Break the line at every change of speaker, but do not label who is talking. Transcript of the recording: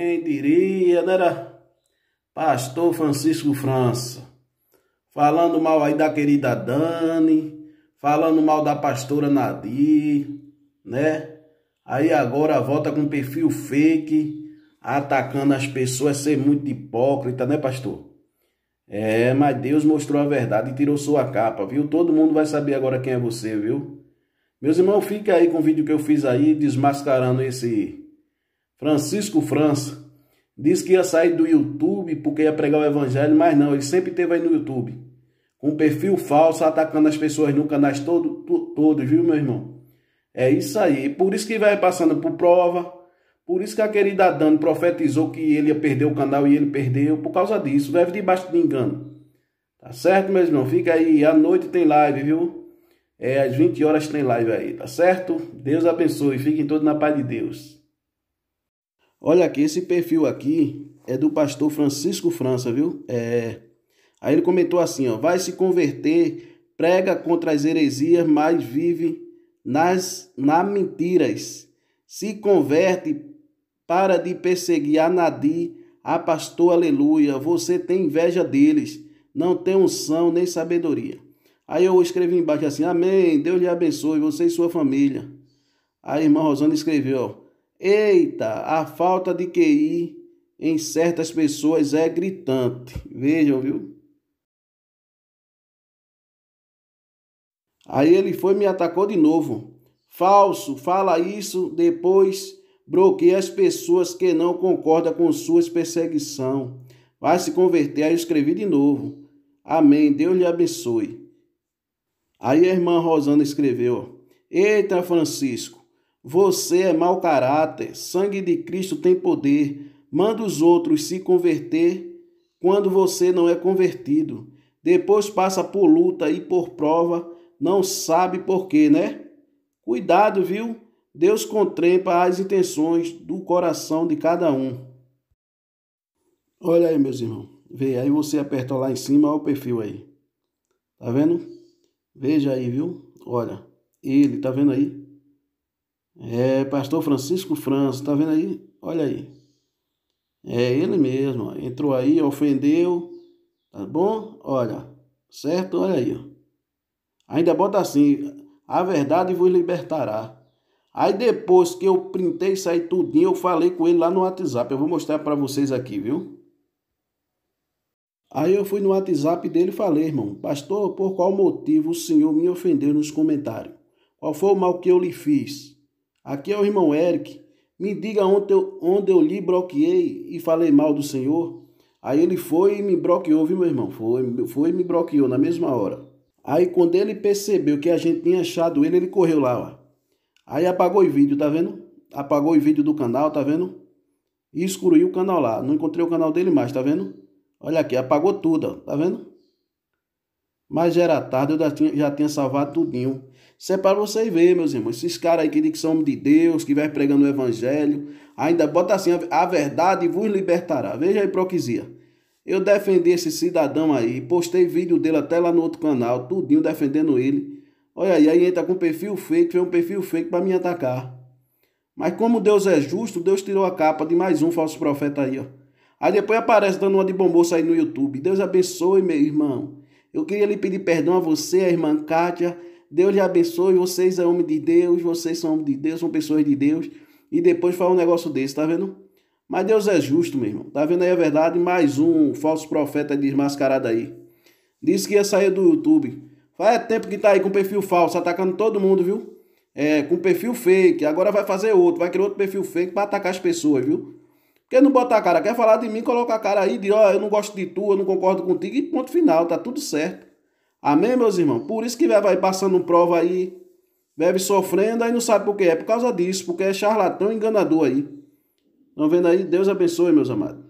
Quem diria, não né, era? Né? Pastor Francisco França. Falando mal aí da querida Dani, falando mal da pastora Nadir, né? Aí agora volta com perfil fake, atacando as pessoas, ser muito hipócrita, né, pastor? É, mas Deus mostrou a verdade e tirou sua capa, viu? Todo mundo vai saber agora quem é você, viu? Meus irmãos, fica aí com o vídeo que eu fiz aí desmascarando esse Francisco França disse que ia sair do YouTube porque ia pregar o evangelho, mas não, ele sempre esteve aí no YouTube. Com perfil falso, atacando as pessoas no canais todo, to, todos, viu, meu irmão? É isso aí. Por isso que vai passando por prova. Por isso que a querida Dani profetizou que ele ia perder o canal e ele perdeu. Por causa disso, vive debaixo de engano. Tá certo, meu irmão? Fica aí. À noite tem live, viu? É, às 20 horas tem live aí, tá certo? Deus abençoe. Fiquem todos na paz de Deus. Olha aqui, esse perfil aqui é do pastor Francisco França, viu? É... Aí ele comentou assim, ó, vai se converter, prega contra as heresias, mas vive nas na mentiras. Se converte, para de perseguir a nadir, a pastor, aleluia. Você tem inveja deles, não tem unção nem sabedoria. Aí eu escrevi embaixo assim, amém, Deus lhe abençoe, você e sua família. Aí a irmã Rosana escreveu, ó, Eita, a falta de QI em certas pessoas é gritante. Vejam, viu? Aí ele foi e me atacou de novo. Falso, fala isso, depois bloqueia as pessoas que não concordam com suas perseguição. Vai se converter. Aí eu escrevi de novo. Amém. Deus lhe abençoe. Aí a irmã Rosana escreveu: Eita, Francisco. Você é mau caráter, sangue de Cristo tem poder. Manda os outros se converter quando você não é convertido. Depois passa por luta e por prova, não sabe por quê, né? Cuidado, viu? Deus contempla as intenções do coração de cada um. Olha aí, meus irmãos. Vê, aí você apertou lá em cima, olha o perfil aí. Tá vendo? Veja aí, viu? Olha, ele, tá vendo aí? É, pastor Francisco França, tá vendo aí? Olha aí. É ele mesmo, entrou aí, ofendeu, tá bom? Olha, certo? Olha aí. Ainda bota assim, a verdade vos libertará. Aí depois que eu printei isso aí tudinho, eu falei com ele lá no WhatsApp. Eu vou mostrar para vocês aqui, viu? Aí eu fui no WhatsApp dele e falei, irmão, pastor, por qual motivo o senhor me ofendeu nos comentários? Qual foi o mal que eu lhe fiz? Aqui é o irmão Eric. Me diga onde eu, onde eu lhe bloqueei e falei mal do Senhor. Aí ele foi e me bloqueou, viu, meu irmão? Foi, foi e me bloqueou na mesma hora. Aí quando ele percebeu que a gente tinha achado ele, ele correu lá, ó. Aí apagou o vídeo, tá vendo? Apagou o vídeo do canal, tá vendo? E excluiu o canal lá. Não encontrei o canal dele mais, tá vendo? Olha aqui, apagou tudo, ó, tá vendo? Mas já era tarde, eu já tinha, já tinha salvado tudinho. Isso é para vocês verem, meus irmãos. Esses caras aí que dizem que são de Deus, que vai pregando o evangelho, ainda bota assim, a verdade vos libertará. Veja a proquisia. Eu defendi esse cidadão aí, postei vídeo dele até lá no outro canal, tudinho defendendo ele. Olha aí, aí entra com perfil fake, fez um perfil fake para me atacar. Mas como Deus é justo, Deus tirou a capa de mais um falso profeta aí, ó. Aí depois aparece dando uma de bom moço aí no YouTube. Deus abençoe, meu irmão. Eu queria lhe pedir perdão a você, a irmã Kátia. Deus lhe abençoe, vocês é homem de Deus, vocês são homem de Deus, são pessoas de Deus. E depois fala um negócio desse, tá vendo? Mas Deus é justo, meu irmão. Tá vendo aí a verdade? Mais um falso profeta desmascarado aí. Disse que ia sair do YouTube. Faz tempo que tá aí com perfil falso, atacando todo mundo, viu? É, com perfil fake. Agora vai fazer outro, vai criar outro perfil fake para atacar as pessoas, viu? Quer não botar a cara, quer falar de mim, coloca a cara aí de, ó, oh, eu não gosto de tu, eu não concordo contigo e ponto final, tá tudo certo. Amém, meus irmãos? Por isso que vai, vai passando prova aí, bebe sofrendo, aí não sabe por quê. É por causa disso, porque é charlatão enganador aí. Estão vendo aí? Deus abençoe, meus amados.